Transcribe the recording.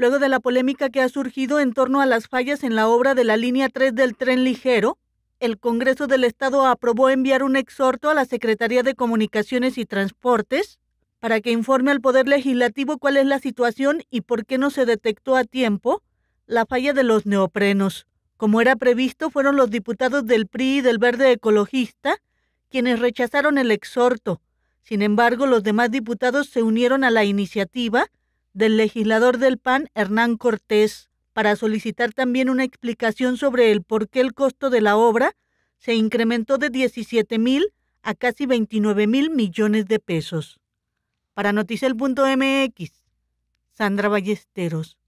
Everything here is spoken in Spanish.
luego de la polémica que ha surgido en torno a las fallas en la obra de la línea 3 del tren ligero, el Congreso del Estado aprobó enviar un exhorto a la Secretaría de Comunicaciones y Transportes para que informe al Poder Legislativo cuál es la situación y por qué no se detectó a tiempo la falla de los neoprenos. Como era previsto, fueron los diputados del PRI y del Verde Ecologista quienes rechazaron el exhorto. Sin embargo, los demás diputados se unieron a la iniciativa del legislador del PAN, Hernán Cortés, para solicitar también una explicación sobre el por qué el costo de la obra se incrementó de 17 mil a casi 29 mil millones de pesos. Para Noticel.mx, Sandra Ballesteros.